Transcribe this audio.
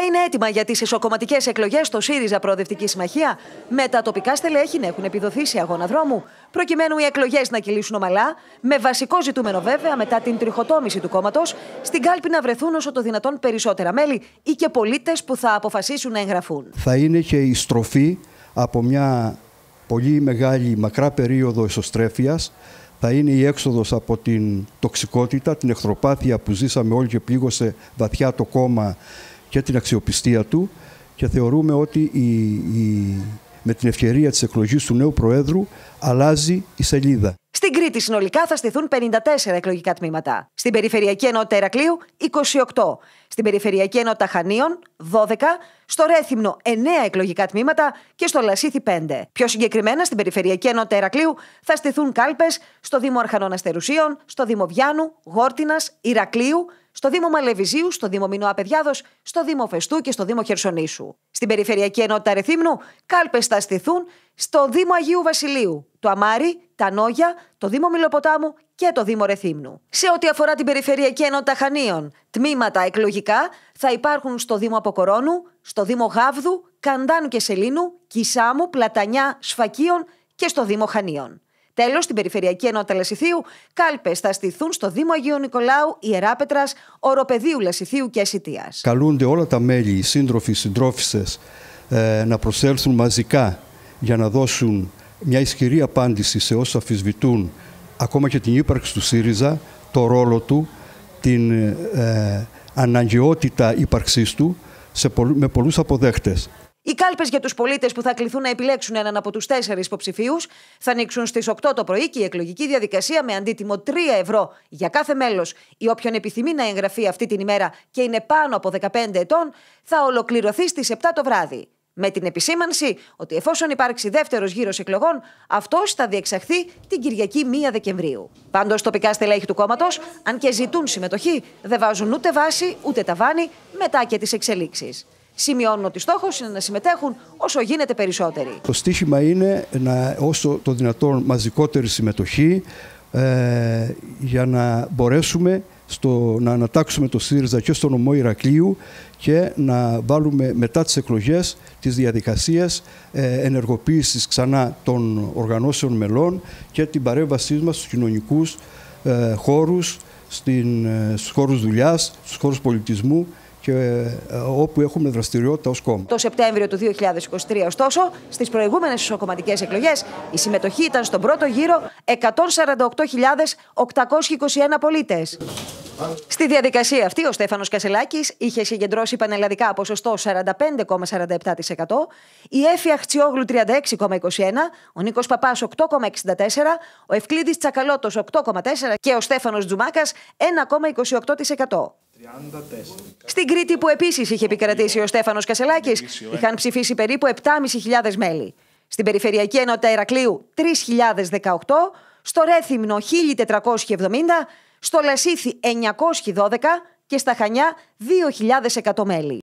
Όλα είναι έτοιμα για τις ισοκομματικές εκλογές στο ΣΥΡΙΖΑ Προοδευτική Συμμαχία, με τα τοπικά στελέχη να έχουν επιδοθεί σε αγώνα δρόμου, προκειμένου οι εκλογές να κυλήσουν ομαλά, με βασικό ζητούμενο βέβαια μετά την τριχοτόμηση του κόμματος, στην κάλπη να βρεθούν όσο το δυνατόν περισσότερα μέλη ή και πολίτες που θα αποφασίσουν να εγγραφούν. Θα είναι και η στροφή από μια πολύ μεγάλη μακρά περίοδο εσωστρέφειας. θα είναι η έξοδος από την τοξικότητα, την εχθροπάθεια που ζήσαμε όλοι και πλήγωσε βαθιά το κόμμα και την αξιοπιστία του και θεωρούμε ότι η, με την ευκαιρία της εκλογής του νέου Προέδρου αλλάζει η σελίδα. Στην Κρήτη συνολικά θα στηθούν 54 εκλογικά τμήματα. Στην Περιφερειακή Ενότητα Ερακλείου 28. Στην Περιφερειακή Ενότητα Χανίων 12. Στο Ρέθυμνο 9 εκλογικά τμήματα και στο Λασίθι 5. Πιο συγκεκριμένα στην Περιφερειακή Ενότητα Ερακλείου θα στηθούν κάλπες στο Δήμο Αρχανών Αστερουσίων, στο Δήμο Βιάνου, Γόρτινας, Ηρακλείου, στο Δήμο Μαλεβιζίου, στο Δήμο Μινωά Παιδιάδος, στο Δήμο Φεστού και στο Δήμο Χερσονήσου. Στην Περιφερειακή Ενότητα Ρεθύμνου, κάλπες θα στηθούν στο Δήμο Αγίου Βασιλείου, το Αμάρι, τα Νόγια, το Δήμο Μιλοποτάμου και το Δήμο Ρεθύμνου. Σε ό,τι αφορά την Περιφερειακή Ενότητα Χανίων, τμήματα εκλογικά θα υπάρχουν στο Δήμο Αποκορώνου, στο Δήμο Γάβδου, Καντάνου και Σελίνου, Κισάμου, Πλατανιά, Σφακίων και στο Δήμο Χανίων. Τέλος, στην Περιφερειακή Ενότητα Λασιθίου, κάλπες θα στηθούν στο Δήμο Αγίου Νικολάου, Ιεράπετρας, Οροπεδίου Λασιθίου και Σιτιάς. Καλούνται όλα τα μέλη, οι σύντροφοι, οι ε, να προσέλθουν μαζικά για να δώσουν μια ισχυρή απάντηση σε όσου αφισβητούν ακόμα και την ύπαρξη του ΣΥΡΙΖΑ, το ρόλο του, την ε, ε αναγκαιότητα ύπαρξής του με πολλούς αποδέχτες. Οι κάλπες για τους πολίτες που θα κληθούν να επιλέξουν έναν από τους τέσσερις υποψηφίους θα ανοίξουν στις 8 το πρωί και η εκλογική διαδικασία με αντίτιμο 3 ευρώ για κάθε μέλος ή όποιον επιθυμεί να εγγραφεί αυτή την ημέρα και είναι πάνω από 15 ετών θα ολοκληρωθεί στις 7 το βράδυ. Με την επισήμανση ότι εφόσον υπάρξει δεύτερος γύρος εκλογών, αυτός θα διεξαχθεί την Κυριακή 1 Δεκεμβρίου. Πάντως, τοπικά στελέχη του κόμματος, αν και ζητούν συμμετοχή, δεν βάζουν ούτε βάση ούτε ταβάνι μετά και τις εξελίξεις. Σημειώνουν ότι στόχος είναι να συμμετέχουν όσο γίνεται περισσότεροι. Το στίχημα είναι να όσο το δυνατόν μαζικότερη συμμετοχή ε, για να μπορέσουμε στο, να ανατάξουμε το ΣΥΡΙΖΑ και στο νομό Ηρακλείου και να βάλουμε μετά τις εκλογές τις διαδικασίες ε, ενεργοποίησης ξανά των οργανώσεων μελών και την παρέμβασή μας στους κοινωνικούς ε, χώρους, στην, ε, στους χώρους δουλειάς, στους χώρους πολιτισμού και ε, όπου έχουμε δραστηριότητα ως κόμμα. Το Σεπτέμβριο του 2023, ωστόσο, στις προηγούμενες ισοκομματικέ εκλογές, η συμμετοχή ήταν στον πρώτο γύρο 148.821 πολίτες. Στη διαδικασία αυτή, ο Στέφανος Κασελάκης είχε συγκεντρώσει πανελλαδικά ποσοστό 45,47%, η Έφη Αχτσιόγλου 36,21%, ο Νίκος Παπάς 8,64%, ο Ευκλήδης Τσακαλώτος 8,4% και ο Στέφανος Τζουμάκας 1,28%. Στην Κρήτη, που επίσης είχε επικρατήσει ο Στέφανος Κασελάκης είχαν ψηφίσει περίπου 7.500 μέλη. Στην Περιφερειακή Ενότητα Ερακλείου 3.018, στο Ρέθυμνο 1.470, στο Λασίθι 912 και στα Χανιά 2.100 μέλη.